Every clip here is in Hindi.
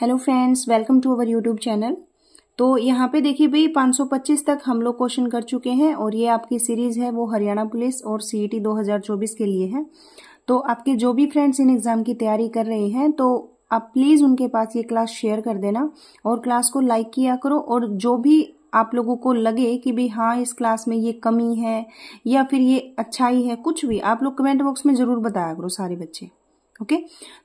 Hello friends welcome to our YouTube channel तो यहाँ पे देखिए भाई 525 तक हम लोग क्वेश्चन कर चुके हैं और ये आपकी सीरीज है वो हरियाणा पुलिस और e सीईटी 2024 के लिए है तो आपके जो भी फ्रेंड्स इन एग्जाम की तैयारी कर रहे हैं तो आप प्लीज उनके पास ये क्लास शेयर कर देना और क्लास को लाइक किया करो और जो भी आप लोगों को लगे कि भाई हाँ इस क्लास में ये कमी है या फिर ये अच्छाई है कुछ भी आप लोग कमेंट बॉक्स में जरूर बताया करो सारे बच्चे ओके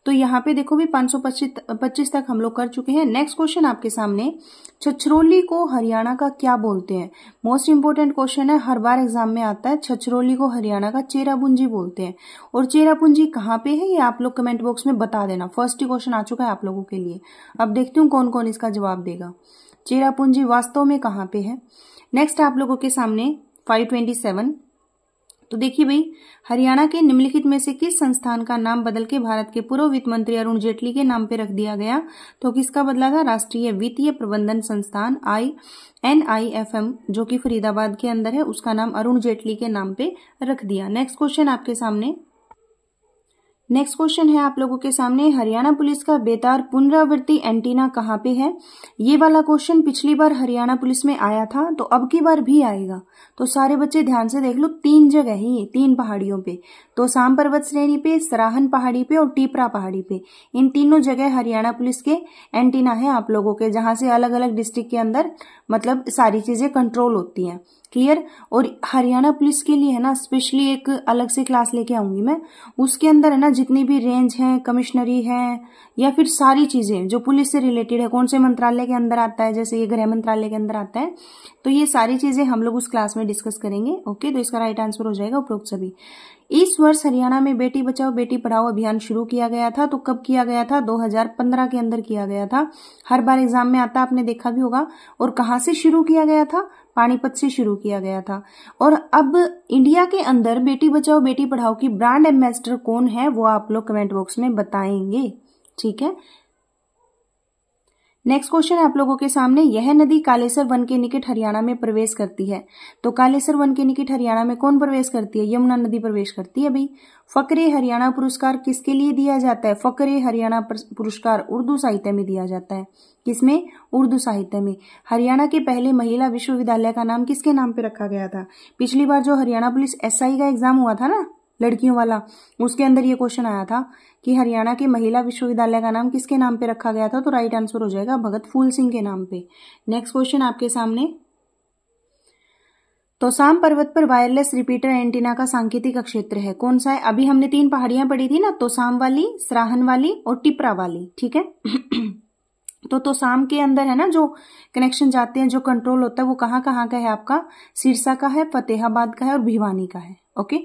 तो यहाँ पे देखो भी पांच सौ पच्चीस तक हम लोग कर चुके हैं नेक्स्ट क्वेश्चन आपके सामने छछरोली को हरियाणा का क्या बोलते हैं मोस्ट इंपोर्टेंट क्वेश्चन है हर बार एग्जाम में आता है छछरोली को हरियाणा का चेरापूंजी बोलते हैं और चेरापूंजी कहाँ पे है ये आप लोग कमेंट बॉक्स में बता देना फर्स्ट ही क्वेश्चन आ चुका है आप लोगों के लिए अब देखती हूँ कौन कौन इसका जवाब देगा चेरापूंजी वास्तव में कहाँ पे है नेक्स्ट आप लोगों के सामने फाइव ट्वेंटी सेवन तो देखिए भाई हरियाणा के निम्नलिखित में से किस संस्थान का नाम बदल के भारत के पूर्व वित्त मंत्री अरुण जेटली के नाम पर रख दिया गया तो किसका बदला था राष्ट्रीय वित्तीय प्रबंधन संस्थान I N I F M जो कि फरीदाबाद के अंदर है उसका नाम अरुण जेटली के नाम पे रख दिया नेक्स्ट क्वेश्चन आपके सामने नेक्स्ट क्वेश्चन है आप लोगों के सामने हरियाणा पुलिस का बेतार पुनरावृत्ति एंटीना कहाँ पे है ये वाला क्वेश्चन पिछली बार हरियाणा पुलिस में आया था तो अब की बार भी आएगा तो सारे बच्चे ध्यान से देख लो तीन जगह ही ये तीन पहाड़ियों पे तो साम पर्वत श्रेणी पे सराहन पहाड़ी पे और टीपरा पहाड़ी पे इन तीनों जगह हरियाणा पुलिस के एंटीना है आप लोगों के जहां से अलग अलग डिस्ट्रिक्ट के अंदर मतलब सारी चीजें कंट्रोल होती है क्लियर और हरियाणा पुलिस के लिए है ना स्पेशली एक अलग से क्लास लेके आऊंगी मैं उसके अंदर है ना जितनी भी रेंज है कमिश्नरी है या फिर सारी चीजें जो पुलिस से रिलेटेड है कौन से मंत्रालय के अंदर आता है जैसे ये गृह मंत्रालय के अंदर आता है तो ये सारी चीजें हम लोग उस क्लास में डिस्कस करेंगे ओके तो इसका राइट आंसर हो जाएगा उपरोक्त सभी इस वर्ष हरियाणा में बेटी बचाओ बेटी पढ़ाओ अभियान शुरू किया गया था तो कब किया गया था 2015 के अंदर किया गया था हर बार एग्जाम में आता आपने देखा भी होगा और कहा से शुरू किया गया था पानीपत से शुरू किया गया था और अब इंडिया के अंदर बेटी बचाओ बेटी पढ़ाओ की ब्रांड एम्बेसडर कौन है वो आप लोग कमेंट बॉक्स में बताएंगे ठीक है नेक्स्ट क्वेश्चन आप लोगों के सामने यह नदी कालेसर वन के निकट हरियाणा में प्रवेश करती है तो कालेसर वन के निकट हरियाणा में कौन प्रवेश करती है यमुना नदी प्रवेश करती है भाई फकरे हरियाणा पुरस्कार किसके लिए दिया जाता है फकरे हरियाणा पुरस्कार उर्दू साहित्य में दिया जाता है किसमें उर्दू साहित्य में हरियाणा के पहले महिला विश्वविद्यालय का नाम किसके नाम पे रखा गया था पिछली बार जो हरियाणा पुलिस एसआई का एग्जाम हुआ था ना लड़कियों वाला उसके अंदर ये क्वेश्चन आया था कि हरियाणा के महिला विश्वविद्यालय का नाम किसके नाम पे रखा गया था तो राइट आंसर हो जाएगा भगत फूल सिंह के नाम पे नेक्स्ट क्वेश्चन आपके सामने तो साम पर्वत पर वायरलेस रिपीटर एंटीना का सांकेतिक क्षेत्र है कौन सा है अभी हमने तीन पहाड़ियां पढ़ी थी ना तो साम वाली सराहन वाली और टिपरा वाली ठीक है तो तो शाम के अंदर है ना जो कनेक्शन जाते हैं जो कंट्रोल होता है वो कहाँ कहाँ का है आपका सिरसा का है फतेहाबाद का है और भिवानी का है ओके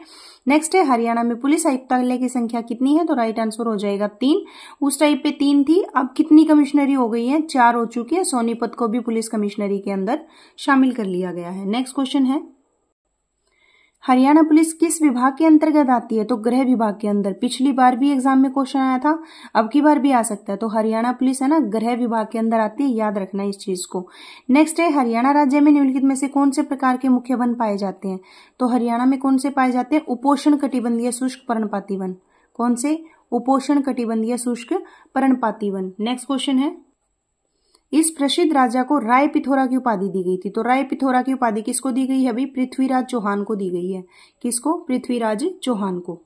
नेक्स्ट है हरियाणा में पुलिस आयुक्तालय की संख्या कितनी है तो राइट आंसर हो जाएगा तीन उस टाइप पे तीन थी अब कितनी कमिश्नरी हो गई है चार हो चुकी है सोनीपत को भी पुलिस कमिश्नरी के अंदर शामिल कर लिया गया है नेक्स्ट क्वेश्चन है हरियाणा पुलिस किस विभाग के अंतर्गत आती है तो गृह विभाग के अंदर पिछली बार भी एग्जाम में क्वेश्चन आया था अब की बार भी आ सकता है तो हरियाणा पुलिस है ना गृह विभाग के अंदर आती है याद रखना इस चीज को नेक्स्ट है हरियाणा राज्य में निम्नलिखित में से कौन से प्रकार के मुख्य वन पाए जाते हैं तो हरियाणा में कौन से पाए जाते हैं उपोषण कटिबंधीय शुष्क पर्णपाती वन कौन से उपोषण कटिबंधीय शुष्क पर्णपाती वन नेक्स्ट क्वेश्चन है इस प्रसिद्ध राजा को राय पिथोरा की उपाधि दी गई थी तो राय पिथोरा की उपाधि किसको दी गई है भाई पृथ्वीराज चौहान को दी गई है किसको पृथ्वीराज चौहान को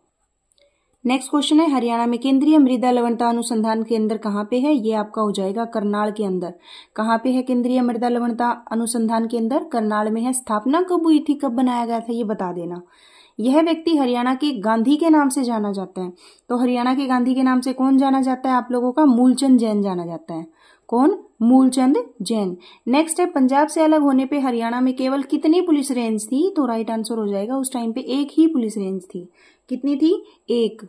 नेक्स्ट क्वेश्चन है हरियाणा में केंद्रीय मृदा लवणता अनुसंधान केंद्र कहाँ पे है ये आपका हो जाएगा करनाल के अंदर कहाँ पे है केंद्रीय मृदा लवणता अनुसंधान केंद्र करनाल में है स्थापना कब हुई थी कब बनाया गया था ये बता देना यह व्यक्ति हरियाणा के गांधी के नाम से जाना जाता है तो हरियाणा के गांधी के नाम से कौन जाना जाता है आप लोगों का मूलचंद जैन जाना जाता है कौन मूलचंद जैन नेक्स्ट है पंजाब से अलग होने पे हरियाणा में केवल कितनी पुलिस रेंज थी तो राइट आंसर हो जाएगा उस टाइम पे एक ही पुलिस रेंज थी कितनी थी एक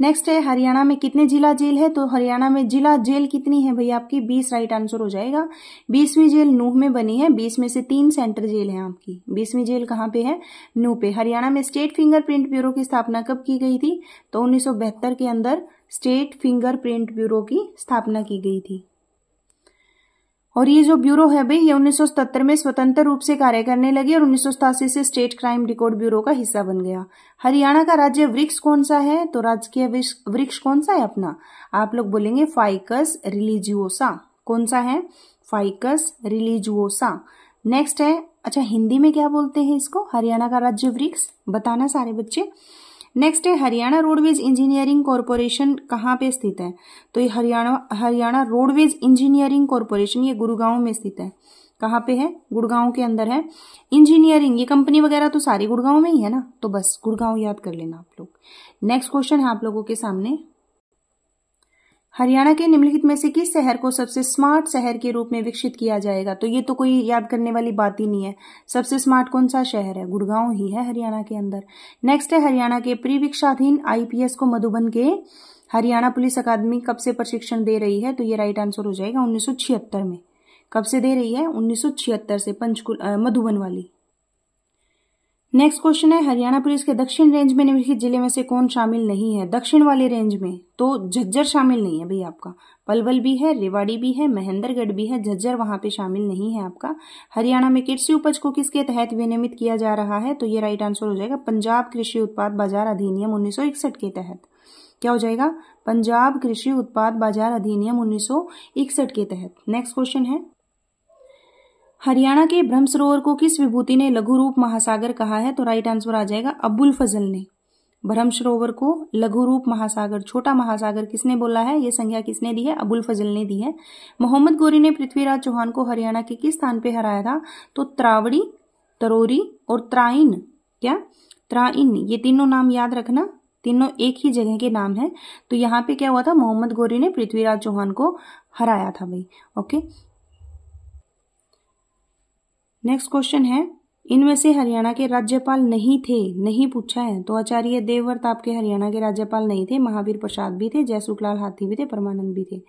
नेक्स्ट है हरियाणा में कितने जिला जेल है तो हरियाणा में जिला जेल कितनी है भैया आपकी बीस राइट आंसर हो जाएगा बीसवीं जेल नूह में बनी है बीस में से तीन सेंटर जेल है आपकी बीसवीं जेल कहाँ पे है नूह पे हरियाणा में स्टेट फिंगरप्रिंट ब्यूरो की स्थापना कब की गई थी तो उन्नीस के अंदर स्टेट फिंगरप्रिंट ब्यूरो की स्थापना की गई थी और ये जो ब्यूरो है भाई ये 1977 में स्वतंत्र रूप से कार्य करने लगी और उन्नीस से स्टेट क्राइम रिकॉर्ड ब्यूरो का हिस्सा बन गया हरियाणा का राज्य वृक्ष कौन सा है तो राजकीय वृक्ष कौन सा है अपना आप लोग बोलेंगे फाइकस रिलीजियोसा कौन सा है फाइकस रिलीजुओसा नेक्स्ट है अच्छा हिंदी में क्या बोलते हैं इसको हरियाणा का राज्य वृक्ष बताना सारे बच्चे नेक्स्ट है हरियाणा रोडवेज इंजीनियरिंग कॉरपोरेशन कहाँ पे स्थित है तो ये Haryana Haryana roadways engineering corporation ये गुड़गांव में स्थित है कहाँ पे है गुड़गांव के अंदर है इंजीनियरिंग ये कंपनी वगैरह तो सारी गुड़गांव में ही है ना तो बस गुड़गांव याद कर लेना आप लोग नेक्स्ट क्वेश्चन है आप लोगों के सामने हरियाणा के निम्नलिखित में से किस शहर को सबसे स्मार्ट शहर के रूप में विकसित किया जाएगा तो ये तो कोई याद करने वाली बात ही नहीं है सबसे स्मार्ट कौन सा शहर है गुड़गांव ही है हरियाणा के अंदर नेक्स्ट है हरियाणा के परिवीक्षाधीन आईपीएस को मधुबन के हरियाणा पुलिस अकादमी कब से प्रशिक्षण दे रही है तो ये राइट आंसर हो जाएगा उन्नीस में कब से दे रही है उन्नीस से पंचकुल मधुबन वाली नेक्स्ट क्वेश्चन है हरियाणा पुलिस के दक्षिण रेंज में निम्नलिखित जिले में से कौन शामिल नहीं है दक्षिण वाले रेंज में तो झज्जर शामिल नहीं है भाई आपका पलवल भी है रेवाड़ी भी है महेंद्रगढ़ भी है झज्जर वहां पे शामिल नहीं है आपका हरियाणा में कृषि उपज को किसके तहत विनियमित किया जा रहा है तो ये राइट आंसर हो जाएगा पंजाब कृषि उत्पाद बाजार अधिनियम उन्नीस के तहत क्या हो जाएगा पंजाब कृषि उत्पाद बाजार अधिनियम उन्नीस के तहत नेक्स्ट क्वेश्चन है हरियाणा के ब्रह्म सरोवर को किस विभूति ने लघु रूप महासागर कहा है तो राइट आंसर आ जाएगा अबुल फजल ने ब्रह्म सरोवर को लघु रूप महासागर छोटा महासागर किसने बोला है यह संज्ञा किसने दी है अबुल फजल ने दी है मोहम्मद गोरी ने पृथ्वीराज चौहान को हरियाणा के किस स्थान पर हराया था तो त्रावड़ी तरोरी और त्राइन क्या त्राइन ये तीनों नाम याद रखना तीनों एक ही जगह के नाम है तो यहाँ पे क्या हुआ था मोहम्मद गोरी ने पृथ्वीराज चौहान को हराया था भाई ओके नेक्स्ट क्वेश्चन है इनमें से हरियाणा के राज्यपाल नहीं थे नहीं पूछा है तो आचार्य देवव्रत आपके हरियाणा के राज्यपाल नहीं थे महावीर प्रसाद भी थे जयसुखलाल हाथी भी थे परमानंद भी थे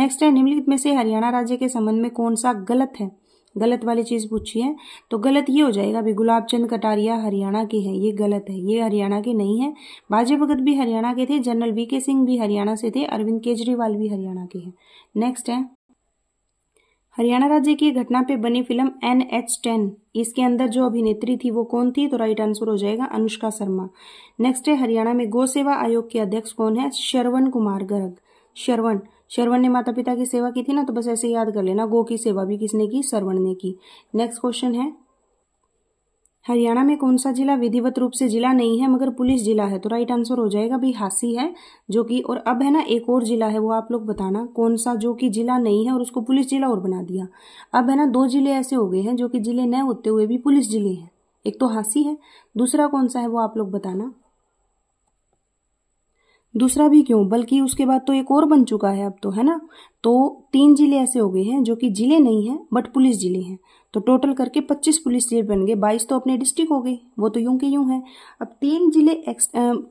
नेक्स्ट है निम्नलिखित में से हरियाणा राज्य के संबंध में कौन सा गलत है गलत वाली चीज पूछी है तो गलत ये हो जाएगा भी गुलाब चंद कटारिया हरियाणा के हैं ये गलत है ये हरियाणा के नहीं है बाजे भगत भी हरियाणा के थे जनरल वी के सिंह भी हरियाणा से थे अरविंद केजरीवाल भी हरियाणा के हैं नेक्स्ट है हरियाणा राज्य की घटना पे बनी फिल्म एन एच टेन इसके अंदर जो अभिनेत्री थी वो कौन थी तो राइट आंसर हो जाएगा अनुष्का शर्मा नेक्स्ट है हरियाणा में गो सेवा आयोग के अध्यक्ष कौन है शरवण कुमार गर्ग शरवण शरवण ने माता पिता की सेवा की थी ना तो बस ऐसे याद कर लेना गो की सेवा भी किसने की सरवण ने की नेक्स्ट क्वेश्चन है हरियाणा में कौन सा जिला विधिवत रूप से जिला नहीं है मगर पुलिस जिला है तो राइट आंसर हो जाएगा भाई हासी है जो कि और अब है ना एक और जिला है वो आप लोग बताना कौन सा जो कि जिला नहीं है और उसको पुलिस जिला और बना दिया अब है ना दो जिले ऐसे हो गए हैं जो कि जिले न होते हुए भी पुलिस जिले हैं एक तो हासी है दूसरा कौन सा है वो आप लोग बताना दूसरा भी क्यों बल्कि उसके बाद तो एक और बन चुका है अब तो है ना तो तीन जिले ऐसे हो गए हैं जो कि जिले नहीं है बट पुलिस जिले हैं तो टोटल करके 25 पुलिस जेल बन गए 22 तो अपने डिस्ट्रिक्ट हो गए वो तो यूं के यूं है अब तीन जिले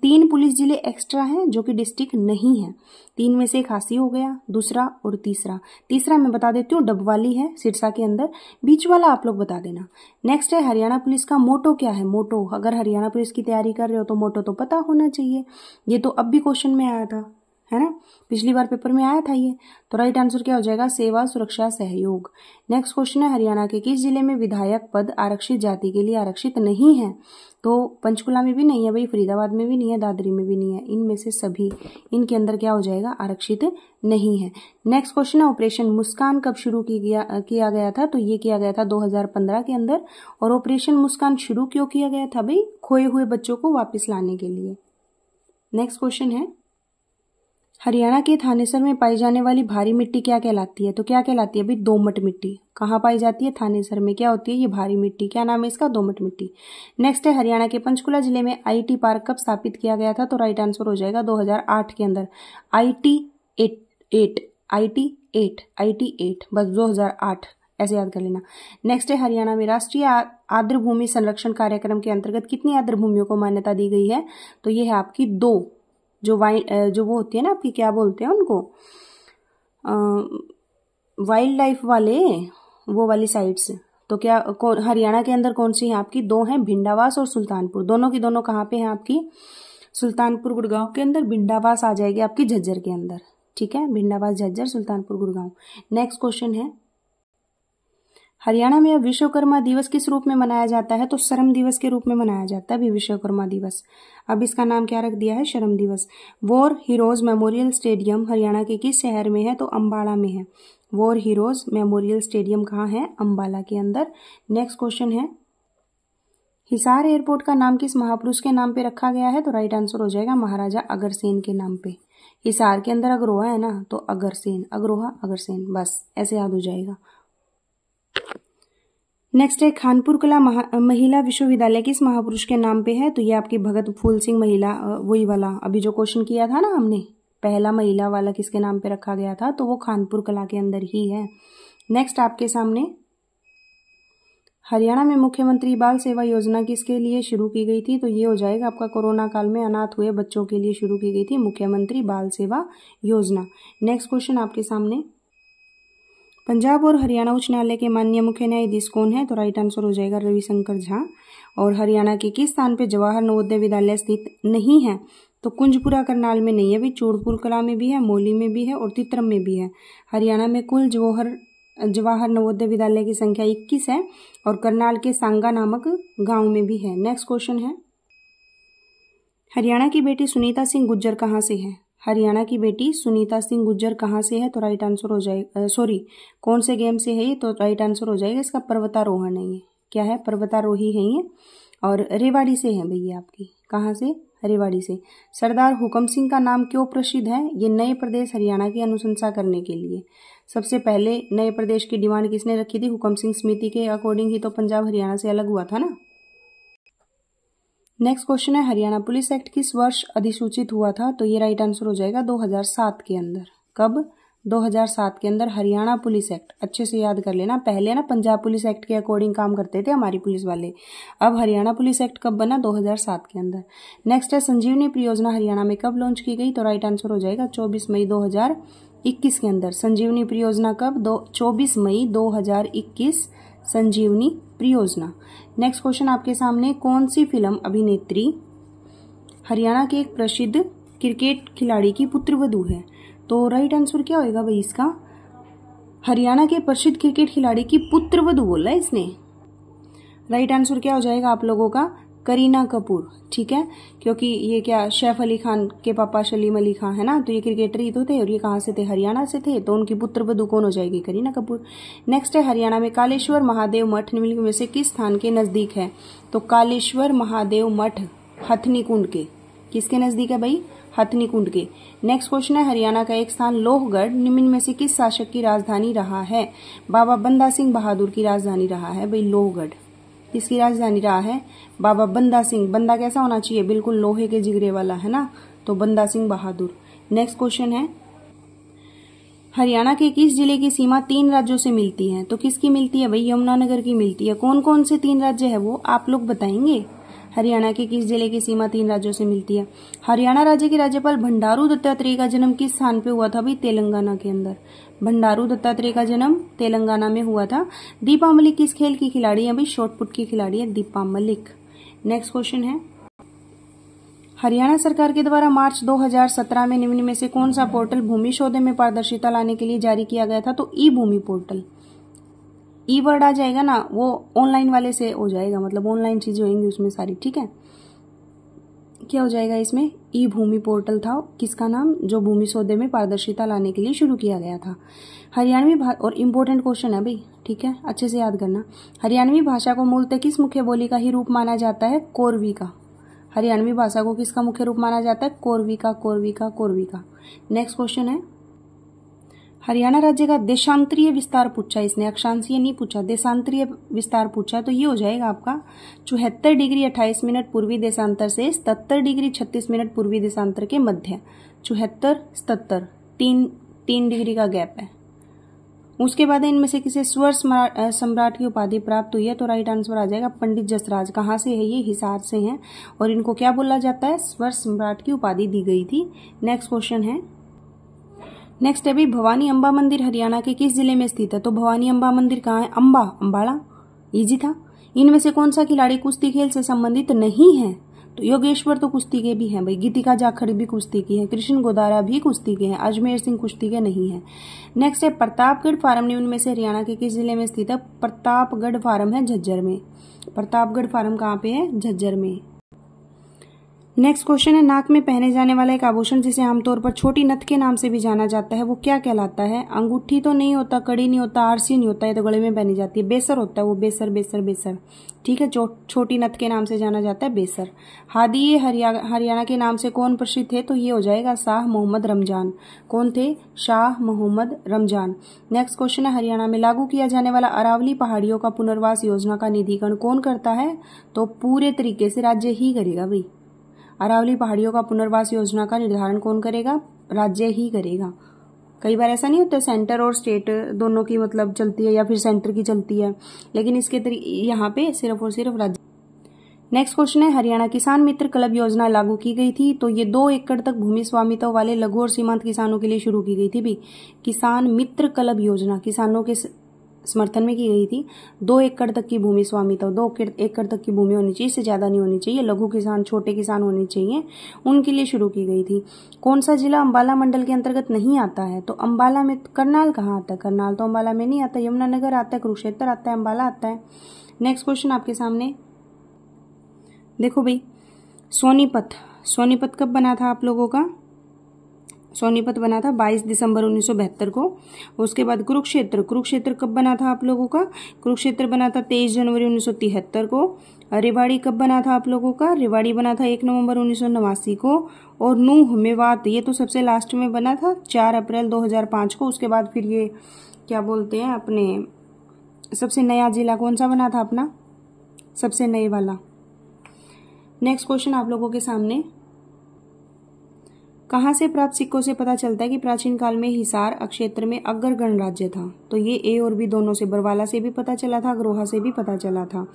तीन पुलिस जिले एक्स्ट्रा हैं जो कि डिस्ट्रिक्ट नहीं है तीन में से एक हासी हो गया दूसरा और तीसरा तीसरा मैं बता देती हूँ डबवाली है सिरसा के अंदर बीच वाला आप लोग बता देना नेक्स्ट है हरियाणा पुलिस का मोटो क्या है मोटो अगर हरियाणा पुलिस की तैयारी कर रहे हो तो मोटो तो पता होना चाहिए ये तो अब भी क्वेश्चन में आया था है ना पिछली बार पेपर में आया था ये तो राइट आंसर क्या हो जाएगा सेवा सुरक्षा सहयोग नेक्स्ट क्वेश्चन है हरियाणा के किस जिले में विधायक पद आरक्षित जाति के लिए आरक्षित नहीं है तो पंचकुला में भी नहीं है भाई फरीदाबाद में भी नहीं है दादरी में भी नहीं है इनमें से सभी इनके अंदर क्या हो जाएगा आरक्षित नहीं है नेक्स्ट क्वेश्चन है ऑपरेशन मुस्कान कब शुरू की गया किया गया था तो ये किया गया था 2015 के अंदर और ऑपरेशन मुस्कान शुरू क्यों किया गया था भाई खोए हुए बच्चों को वापस लाने के लिए नेक्स्ट क्वेश्चन है हरियाणा के थानेसर में पाई जाने वाली भारी मिट्टी क्या कहलाती है तो क्या कहलाती है अभी दोमट मिट्टी कहाँ पाई जाती है थानेसर में क्या होती है ये भारी मिट्टी क्या नाम है इसका दोमट मिट्टी नेक्स्ट है हरियाणा के पंचकुला जिले में आईटी पार्क कब स्थापित किया गया था तो राइट आंसर हो जाएगा 2008 के अंदर आई एट एट एट आई एट बस दो ऐसे याद कर लेना नेक्स्ट है हरियाणा में राष्ट्रीय आर्द्र भूमि संरक्षण कार्यक्रम के अंतर्गत कितनी आर्द्र भूमियों को मान्यता दी गई है तो ये है आपकी दो जो वाइन जो वो होती है ना आपकी क्या बोलते हैं उनको वाइल्ड लाइफ वाले वो वाली साइट्स तो क्या हरियाणा के अंदर कौन सी है आपकी दो हैं भिंडावास और सुल्तानपुर दोनों की दोनों कहाँ पे हैं आपकी सुल्तानपुर गुड़गांव के अंदर भिंडावास आ जाएगी आपकी झज्जर के अंदर ठीक है भिंडावास झज्जर सुल्तानपुर गुड़गांव नेक्स्ट क्वेश्चन है हरियाणा में अब विश्वकर्मा दिवस किस रूप में मनाया जाता है तो श्रम दिवस के रूप में मनाया जाता है अभी विश्वकर्मा दिवस अब इसका नाम क्या रख दिया है श्रम दिवस war heroes memorial stadium Haryana के किस शहर में है तो अम्बाला में है वॉर हीरोज मेमोरियल स्टेडियम कहाँ है अम्बाला के अंदर नेक्स्ट क्वेश्चन है हिसार एयरपोर्ट का नाम किस महापुरुष के नाम पे रखा गया है तो राइट आंसर हो जाएगा महाराजा अगरसेन के नाम पे हिसार के अंदर अग्रोहा है ना तो अगरसेन अग्रोहा अगरसेन बस ऐसे याद हो जाएगा नेक्स्ट है खानपुर कला महिला विश्वविद्यालय किस महापुरुष के नाम पे है तो ये आपकी भगत फूल सिंह महिला वही वाला अभी जो क्वेश्चन किया था ना हमने पहला महिला वाला किसके नाम पे रखा गया था तो वो खानपुर कला के अंदर ही है नेक्स्ट आपके सामने हरियाणा में मुख्यमंत्री बाल सेवा योजना किसके लिए शुरू की गई थी तो ये हो जाएगा आपका कोरोना काल में अनाथ हुए बच्चों के लिए शुरू की गई थी मुख्यमंत्री बाल सेवा योजना नेक्स्ट क्वेश्चन आपके सामने पंजाब और हरियाणा उच्च न्यायालय के माननीय मुख्य न्यायाधीश कौन है तो राइट आंसर हो जाएगा रविशंकर झा और हरियाणा के किस स्थान पर जवाहर नवोदय विद्यालय स्थित नहीं है तो कुंजपुरा करनाल में नहीं है भी चूड़पुर कला में भी है मोली में भी है और तित्रम में भी है हरियाणा में कुल जवाहर जवाहर नवोदय विद्यालय की संख्या 21 है और करनाल के सांगा नामक गांव में भी है नेक्स्ट क्वेश्चन है हरियाणा की बेटी सुनीता सिंह गुज्जर कहाँ से है हरियाणा की बेटी सुनीता सिंह गुज्जर कहाँ से है तो राइट आंसर हो जाएगा सॉरी कौन से गेम से है ये तो राइट आंसर हो जाएगा इसका पर्वतारोहण है ये क्या है पर्वतारोही है ये और रेवाड़ी से है भैया आपकी कहाँ से रेवाड़ी से सरदार हुकम सिंह का नाम क्यों प्रसिद्ध है ये नए प्रदेश हरियाणा की अनुशंसा करने के लिए सबसे पहले नए प्रदेश की डिमांड किसने रखी थी हुकम सिंह समिति के अकॉर्डिंग ही तो पंजाब हरियाणा से अलग हुआ था ना नेक्स्ट क्वेश्चन है हरियाणा पुलिस एक्ट किस वर्ष अधिसूचित हुआ था तो ये राइट आंसर हो जाएगा 2007 के अंदर कब 2007 के अंदर हरियाणा पुलिस एक्ट अच्छे से याद कर लेना पहले ना पंजाब पुलिस एक्ट के अकॉर्डिंग काम करते थे हमारी पुलिस वाले अब हरियाणा पुलिस एक्ट कब बना 2007 के अंदर नेक्स्ट है संजीवनी परियोजना हरियाणा में कब लॉन्च की गई तो राइट आंसर हो जाएगा 24 मई 2021 के अंदर संजीवनी परियोजना कब दो चौबीस मई दो संजीवनी प्रियोजना नेक्स्ट क्वेश्चन आपके सामने कौन सी फिल्म अभिनेत्री हरियाणा के एक प्रसिद्ध क्रिकेट खिलाड़ी की पुत्रवधु है तो राइट आंसर क्या होएगा भाई इसका हरियाणा के प्रसिद्ध क्रिकेट खिलाड़ी की पुत्रवधु बोला इसने राइट आंसर क्या हो जाएगा आप लोगों का करीना कपूर ठीक है क्योंकि ये क्या शैफ अली खान के पापा शलीम अली खान है ना तो ये क्रिकेटर ही तो थे और ये कहाँ से थे हरियाणा से थे तो उनकी पुत्र वधु कौन हो जाएगी करीना कपूर नेक्स्ट है हरियाणा में कालेश्वर महादेव मठ निम्न में से किस स्थान के नजदीक है तो कालेश्वर महादेव मठ हथनी कुंड के किसके नजदीक है भाई हथनी कुंड के नेक्स्ट क्वेश्चन है हरियाणा का एक स्थान लोहगढ़ निम्न में से किस शासक की राजधानी रहा है बाबा बंदा सिंह बहादुर की राजधानी रहा है भाई लोहगढ़ इसकी राजधानी रहा है बाबा बंदा सिंह बंदा कैसा होना चाहिए बिल्कुल लोहे के जिगरे वाला है ना तो बंदा सिंह बहादुर नेक्स्ट क्वेश्चन है हरियाणा के किस जिले की सीमा तीन राज्यों से मिलती है तो किसकी मिलती है भाई यमुनानगर की मिलती है कौन कौन से तीन राज्य है वो आप लोग बताएंगे हरियाणा के किस जिले की सीमा तीन राज्यों से मिलती है हरियाणा राज्य के राज्यपाल भंडारू दत्तात्रेय का जन्म किस स्थान पे हुआ था भाई तेलंगाना के अंदर भंडारू दत्तात्रेय का जन्म तेलंगाना में हुआ था दीपा मलिक किस खेल की खिलाड़ी है भाई शॉर्टपुट की खिलाड़ी है दीपा मलिक नेक्स्ट क्वेश्चन है हरियाणा सरकार के द्वारा मार्च 2017 में निम्न में से कौन सा पोर्टल भूमि सौदे में पारदर्शिता लाने के लिए जारी किया गया था तो ई भूमि पोर्टल ई वर्ड आ जाएगा ना वो ऑनलाइन वाले से हो जाएगा मतलब ऑनलाइन चीजें होंगी उसमें सारी ठीक है क्या हो जाएगा इसमें ई भूमि पोर्टल था किसका नाम जो भूमि सौदे में पारदर्शिता लाने के लिए शुरू किया गया था हरियाणवी और इम्पोर्टेंट क्वेश्चन है भाई ठीक है अच्छे से याद करना हरियाणवी भाषा को मूलतः किस मुख्य बोली का ही रूप माना जाता है कोरवी का हरियाणवी भाषा को किसका मुख्य रूप माना जाता है कोरवी का कोरवी का कोरवी का नेक्स्ट क्वेश्चन है हरियाणा राज्य का देशांतरीय विस्तार पूछा इसने अक्षांशीय नहीं पूछा देशांतरीय विस्तार पूछा तो ये हो जाएगा आपका चौहत्तर डिग्री अट्ठाईस मिनट पूर्वी देशांतर से सतहत्तर डिग्री छत्तीस मिनट पूर्वी देशांतर के मध्य चौहत्तर सतहत्तर तीन तीन डिग्री का गैप है उसके बाद इनमें से किसी स्वर सम्राट की उपाधि प्राप्त हुई है तो राइट आंसर आ जाएगा पंडित जसराज कहाँ से है ये हिसार से हैं और इनको क्या बोला जाता है स्वर सम्राट की उपाधि दी गई थी नेक्स्ट क्वेश्चन है नेक्स्ट है भाई भवानी अम्बा मंदिर हरियाणा के किस जिले में स्थित है तो भवानी अम्बा मंदिर कहाँ है अम्बा अम्बाड़ा इजी था इनमें से कौन सा खिलाड़ी कुश्ती खेल से संबंधित नहीं है तो योगेश्वर तो कुश्ती के भी हैं भाई गीतिका जाखड़ भी कुश्ती की है कृष्ण गोदारा भी कुश्ती के हैं अजमेर सिंह कुश्ती के नहीं है नेक्स्ट है प्रतापगढ़ फार्म ने उनमें से हरियाणा के किस जिले में स्थित है प्रतापगढ़ फार्म है झज्जर में प्रतापगढ़ फार्म कहाँ पे है झज्जर में नेक्स्ट क्वेश्चन है नाक में पहने जाने वाला एक आभूषण जिसे आमतौर पर छोटी नथ के नाम से भी जाना जाता है वो क्या कहलाता है अंगूठी तो नहीं होता कड़ी नहीं होता आरसी नहीं होता ये तो गले में पहनी जाती है बेसर होता है वो बेसर बेसर बेसर ठीक है छोटी नथ के नाम से जाना जाता है बेसर हादी हरियाणा के नाम से कौन प्रसिद्ध थे तो ये हो जाएगा शाह मोहम्मद रमजान कौन थे शाह मोहम्मद रमजान नेक्स्ट क्वेश्चन है हरियाणा में लागू किया जाने वाला अरावली पहाड़ियों का पुनर्वास योजना का निधिकरण कौन करता है तो पूरे तरीके से राज्य ही करेगा भाई अरावली पहाड़ियों का पुनर्वास योजना का निर्धारण कौन करेगा राज्य ही करेगा कई बार ऐसा नहीं होता सेंटर और स्टेट दोनों की मतलब चलती है या फिर सेंटर की चलती है लेकिन इसके यहाँ पे सिर्फ और सिर्फ राज्य नेक्स्ट क्वेश्चन है हरियाणा किसान मित्र क्लब योजना लागू की गई थी तो ये दो एकड़ तक भूमि स्वामित्व वाले लघु और सीमांत किसानों के लिए शुरू की गई थी भी किसान मित्र क्लब योजना किसानों के समर्थन में की गई थी दो एकड़ तक की भूमि स्वामित्व दो एकड़ तक की भूमि होनी चाहिए इससे ज़्यादा नहीं होनी चाहिए लघु किसान छोटे किसान होने चाहिए उनके लिए शुरू की गई थी कौन सा जिला अम्बाला मंडल के अंतर्गत नहीं आता है तो अम्बाला में करनाल कहाँ आता है करनाल तो अम्बाला में नहीं आता यमुनानगर आता है कुरुक्षेत्र आता है अम्बाला आता है नेक्स्ट क्वेश्चन आपके सामने देखो भाई सोनीपत सोनीपत कब बना था आप लोगों का सोनीपत बना था 22 दिसंबर उन्नीस को उसके बाद कुरुक्षेत्र कुरुक्षेत्र कब बना था आप लोगों का कुरुक्षेत्र बना था 23 जनवरी उन्नीस को रेवाड़ी कब बना था आप लोगों का रेवाड़ी बना था 1 नवंबर उन्नीस को और नूह मेवात ये तो सबसे लास्ट में बना था 4 अप्रैल 2005 को उसके बाद फिर ये क्या बोलते हैं अपने सबसे नया जिला कौन सा बना था अपना सबसे नए वाला नेक्स्ट क्वेश्चन आप लोगों के सामने कहाँ से प्राप्त सिक्कों से पता चलता है कि प्राचीन काल में हिसार अक्षेत्र में अग्र गणराज्य था तो ये ए और बी दोनों से बरवाला से भी पता चला था अग्रोहा से भी पता चला था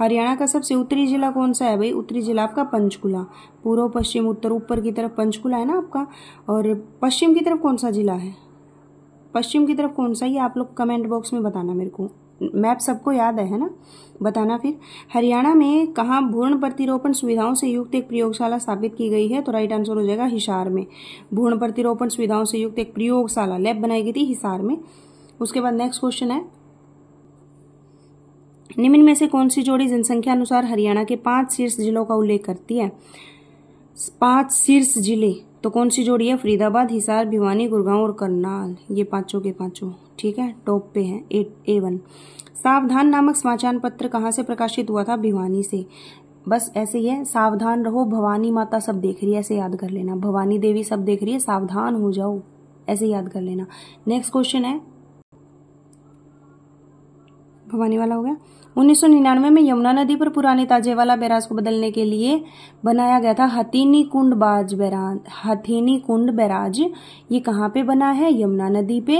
हरियाणा का सबसे उत्तरी जिला कौन सा है भाई उत्तरी जिला आपका पंचकुला पूर्व पश्चिम उत्तर ऊपर की तरफ पंचकुला है ना आपका और पश्चिम की तरफ कौन सा जिला है पश्चिम की तरफ कौन सा ये आप लोग कमेंट बॉक्स में बताना मेरे को मैप सबको याद है ना बताना फिर हरियाणा में कहाँ भूर्ण प्रतिरोपण सुविधाओं से युक्त एक प्रयोगशाला स्थापित की गई है तो राइट आंसर हो जाएगा हिसार में भूर्ण प्रतिरोपण सुविधाओं से युक्त एक प्रयोगशाला लैब बनाई गई थी हिसार में उसके बाद नेक्स्ट क्वेश्चन है निम्न में से कौन सी जोड़ी जनसंख्या अनुसार हरियाणा के पांच शीर्ष जिलों का उल्लेख करती है पांच शीर्ष जिले तो कौन सी जोड़ी है फरीदाबाद हिसार भिवानी गुड़गांव और करनाल ये पांचों के पांचों ठीक है टॉप पे है ए ए वन सावधान नामक समाचार पत्र कहाँ से प्रकाशित हुआ था भिवानी से बस ऐसे ही है सावधान रहो भवानी माता सब देख रही है ऐसे याद कर लेना भवानी देवी सब देख रही है सावधान हो जाओ ऐसे याद कर लेना नेक्स्ट क्वेश्चन है भवानी वाला हो गया 1999 में यमुना नदी पर पुराने ताजेवाला बैराज को बदलने के लिए बनाया गया था हथीनी कुंड बाज बैराज हथीनी कुंड बैराज ये कहाँ पे बना है यमुना नदी पे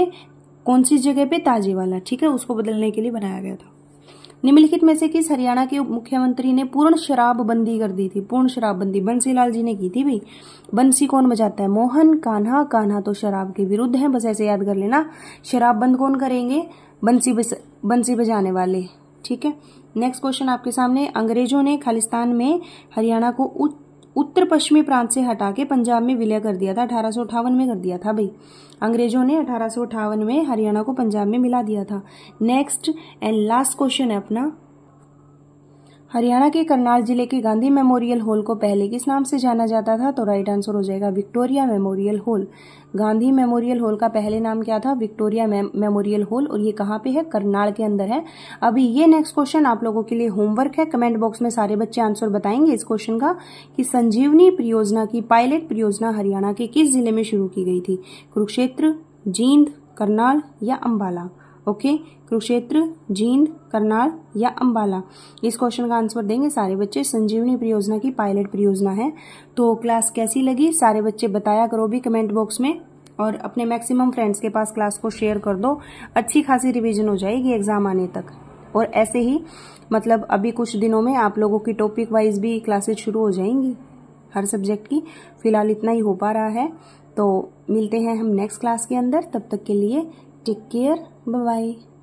कौन सी जगह पे ताजी वाला ठीक है उसको बदलने के लिए बनाया गया था निम्नलिखित में से किस हरियाणा के मुख्यमंत्री ने पूर्ण शराबबंदी कर दी थी पूर्ण शराबबंदी बंसी लाल जी ने की थी भाई बंसी कौन बजाता है मोहन कान्हा कान्हा तो शराब के विरुद्ध है बस ऐसे याद कर लेना शराब बंद कौन करेंगे बंसी बंसी बजाने वाले ठीक है नेक्स्ट क्वेश्चन आपके सामने अंग्रेजों ने खालिस्तान में हरियाणा को उच्च उत्तर पश्चिमी प्रांत से हटा के पंजाब में विलय कर दिया था अठारह में कर दिया था भाई अंग्रेजों ने अठारह में हरियाणा को पंजाब में मिला दिया था नेक्स्ट एंड लास्ट क्वेश्चन है अपना हरियाणा के करनाल जिले के गांधी मेमोरियल हॉल को पहले किस नाम से जाना जाता था तो राइट आंसर हो जाएगा Victoria memorial hall Gandhi memorial hall का पहले नाम क्या था विक्टोरिया मेमोरियल हॉल और ये कहाँ पे है करनाल के अंदर है अभी ये नेक्स्ट क्वेश्चन आप लोगों के लिए होमवर्क है कमेंट बॉक्स में सारे बच्चे आंसर बताएंगे इस क्वेश्चन का कि संजीवनी परियोजना की पायलट परियोजना हरियाणा के किस जिले में शुरू की गई थी कुरुक्षेत्र जींद करनाल या अम्बाला ओके कुरुक्षेत्र जींद करनाल या अंबाला इस क्वेश्चन का आंसर देंगे सारे बच्चे संजीवनी परियोजना की पायलट परियोजना है तो क्लास कैसी लगी सारे बच्चे बताया करो भी कमेंट बॉक्स में और अपने मैक्सिमम फ्रेंड्स के पास क्लास को शेयर कर दो अच्छी खासी रिवीजन हो जाएगी एग्जाम आने तक और ऐसे ही मतलब अभी कुछ दिनों में आप लोगों की टॉपिक वाइज भी क्लासेज शुरू हो जाएंगी हर सब्जेक्ट की फिलहाल इतना ही हो पा रहा है तो मिलते हैं हम नेक्स्ट क्लास के अंदर तब तक के लिए Take care. Bye bye.